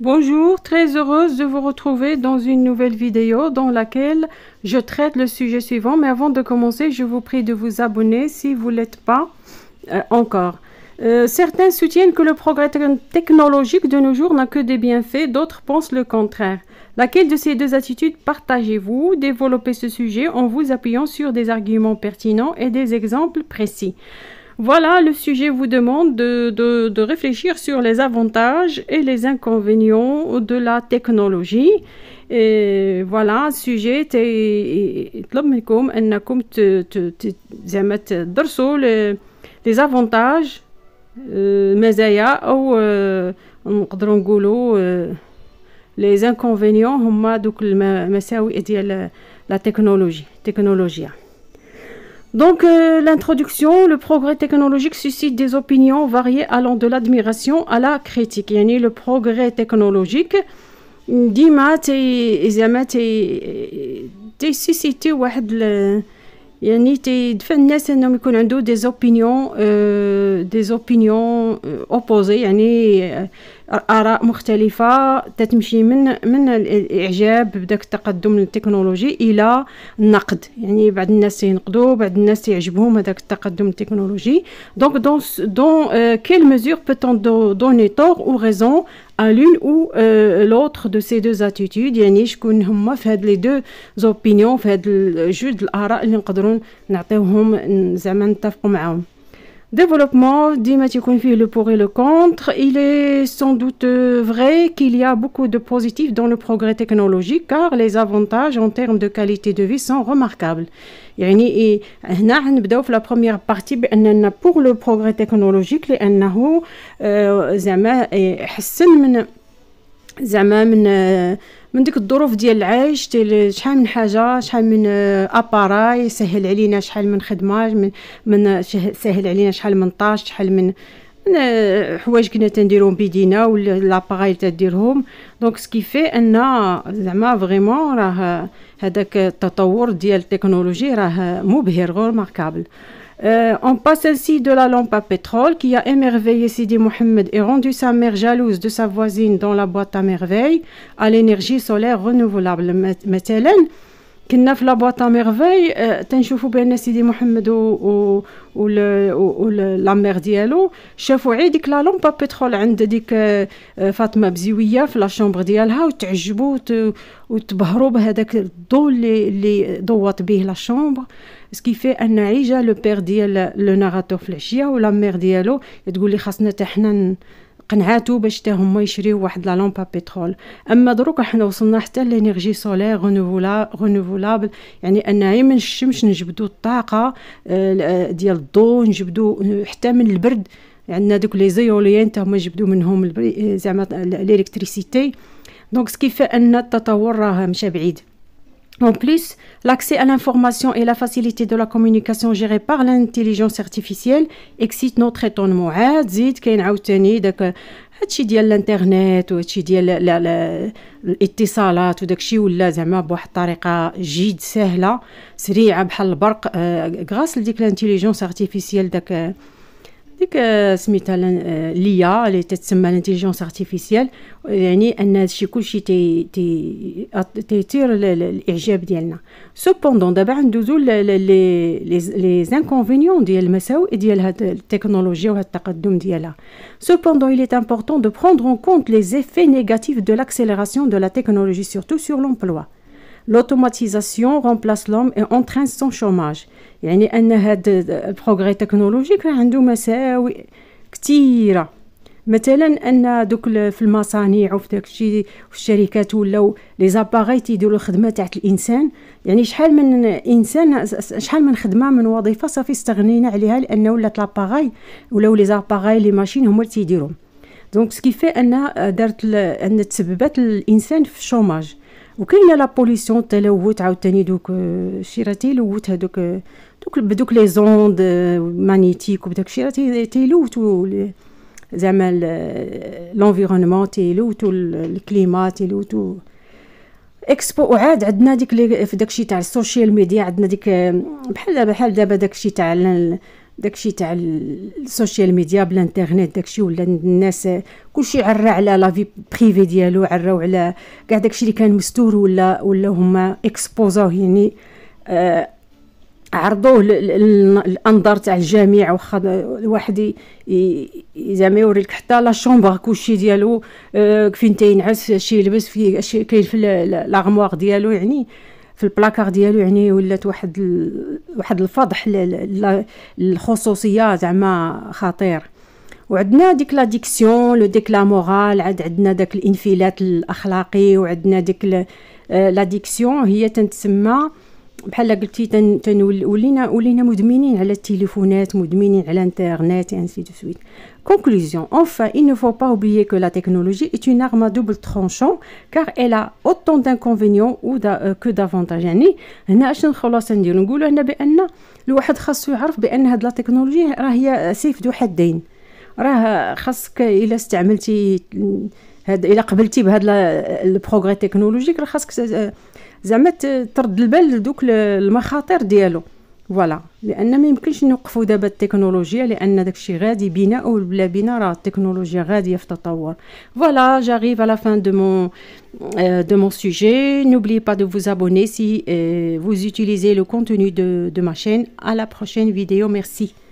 Bonjour, très heureuse de vous retrouver dans une nouvelle vidéo dans laquelle je traite le sujet suivant. Mais avant de commencer, je vous prie de vous abonner si vous ne l'êtes pas euh, encore. Euh, certains soutiennent que le progrès technologique de nos jours n'a que des bienfaits, d'autres pensent le contraire. Laquelle de ces deux attitudes partagez-vous Développez ce sujet en vous appuyant sur des arguments pertinents et des exemples précis. Voilà, le sujet vous demande de, réfléchir sur les avantages et les inconvénients de la technologie. Et voilà, sujet vous منكم vous avez les avantages مزايا euh, euh, euh, les inconvénients هما la technologie. Donc euh, l'introduction, le progrès technologique suscite des opinions variées allant de l'admiration à la critique. le progrès technologique il تي زعما تي des واحد يعني الناس اراء مختلفه تتمشي من من الاعجاب بداك التقدم التكنولوجي الى النقد يعني بعض الناس ينقدوا بعض الناس يعجبهم هذاك التقدم التكنولوجي دونك دون دون كيل ميزور peut-on donner tort ou raison à l'une او euh, l'autre دو ces deux يعني شكون هما في هاد لي دو زوبينيون في هاد جوج الاراء اللي نقدروا نعطيوهم زعما نتفقوا معاهم Développement dit Mathieu Confi, le pour et le contre. Il est sans doute vrai qu'il y a beaucoup de positifs dans le progrès technologique car les avantages en termes de qualité de vie sont remarquables. يعني هنا première في لا partie progrès ben, technologique le progrès technologique un زعما من من ديك الظروف ديال العيش ديال شحال من حاجه شحال من اباراي آه، سهل علينا شحال من خدمه من من سهل علينا شحال من طاش شحال من آه، حوايج كنا تنديرهم بيدينا ولا لاباراي تديرهم دونك سكي في ان زعما فريمون راه هذاك التطور ديال التكنولوجي راه مبهر غير ماركابل Euh, on passe celle de la lampe à pétrole qui a émerveillé Sidi Mohamed et rendu sa mère jalouse de sa voisine dans la boîte à merveilles à l'énergie solaire renouvelable. كنا في لابواطا ميرفاي آه، تنشوفوا بان سيدي محمد و, و... و لا لامير ديالو شافوا عي ديك لا لومبا بيترول عند ديك آه، آه، فاطمه بزيويه في لا شومبر ديالها وتعجبوا وتبهروا بهذاك الضوء اللي اللي ضوات به لا شومبر في ان عيجا لو بير ديال لو ناراتور في العشيه ولا ميغ ديالو تقول لي خاصنا حتى حنا قنعاتو باش حتى هما يشريو واحد لا لومبا بترول اما دروك حنا وصلنا حتى لينيرجي سولير رينوفولابل يعني ان من الشمس نجبدو الطاقه آه، آه، ديال الضوء نجبدو آه، حتى من البرد عندنا يعني دوك لي زيوليان تا هما جبدو منهم زعما الالكتريسيتي دونك سكيفا ان التطور راه مشى بعيد En plus, l'accès à l'information et la facilité de la communication gérée par l'intelligence artificielle excitent notre étonnement. زيد كاين عاوتاني داك هادشي ديال الانترنت وهادشي ديال لا لا الاتصالات وداكشي ولا زعما بواحد الطريقه جد سهله سريعه بحال البرق غراس لديك لانتيليجونس ارتيفيسيال داك ديك سميتها artificielle, اللي تتسمى الانتيليجونس ارتيفيسيال يعني ان هادشي كلشي الاعجاب ديالنا دابا لي il est important de prendre en compte les effets négatifs de l'accélération de la technologie surtout sur l'emploi l'automatisation remplace l'homme et entraîne son chômage يعني ان هاد البروغري تكنولوجيك عنده مساوئ كثيره مثلا ان دوك في المصانع وفي داكشي في الشركات ولاو لي زاباري تيديروا الخدمه تاعت الانسان يعني شحال من انسان شحال من خدمه من وظيفه صافي استغنينا عليها لانه ولات لاباغاي ولاو لي زاباري لي ماشين هما اللي تيديروهم دونك سكي في ان دارت ان تسببت الانسان في الشوماج وكاينه لا بوليسيون حتى عاوتاني دوك آه، شيراتي لوت هذوك آه، دوك بدوك لي زوند مانيتيك وبداك الشيء تيلوتوا زعما لونفيرونمون آه، تيلوتوا الكليما تيلوتوا اكسبو وعاد عندنا ديك في داكشي تاع السوشيال ميديا عندنا ديك بحال بحال دابا داكشي تاع داكشي تاع السوشيال ميديا بالانترنت داكشي ولا الناس كلشي عرى على لافي بريفي ديالو عراو على كاع داكشي اللي كان مستور ولا ولا هما اكسبوزوه يعني آه عرضوه للانظار تاع الجميع واخا الواحد زعما يوريك حتى لا شومبر كلشي ديالو آه فين تينعس شي يلبس في كاين في لاغموار ديالو يعني آه في البلاكار ديالو يعني ولات واحد واحد الفضح للخصوصيه زعما خطير وعندنا ديك لا ديكسيون لو ديك لا مورال عاد عندنا داك الانفلات الاخلاقي وعندنا ديك آه، لا ديكسيون هي تنتسمى بحال قلتي تن تن ولينا ولينا مدمنين على التليفونات مدمنين على الانترنت انسي دو سويت كونكلوزيون اوف il ne faut pas oublier que la technologie est une arme à double tranchant car elle a autant d'inconvénients ou euh, que d'avantages. يعني هنا اش نخلص نديرو نقولوا هنا بان الواحد خاصو يعرف بان هاد لا تكنولوجي راه هي سيف ذو حدين راه خاصك الا استعملتي هاد الا قبلتي بهاد البروغري تكنولوجيك راه خاصك زعما ترد البال لدوك المخاطر ديالو فوالا لان ما يمكنش نوقفوا دابا التكنولوجيا لان داكشي غادي بناءه ولا بنا راه التكنولوجيا غاديه في تطور فوالا جاريف على فان دو مون دو مون سوجي نوبلي با دو vous abonner si euh, vous utilisez لو كونتوني دو de ma chaîne. À la prochaine فيديو ميرسي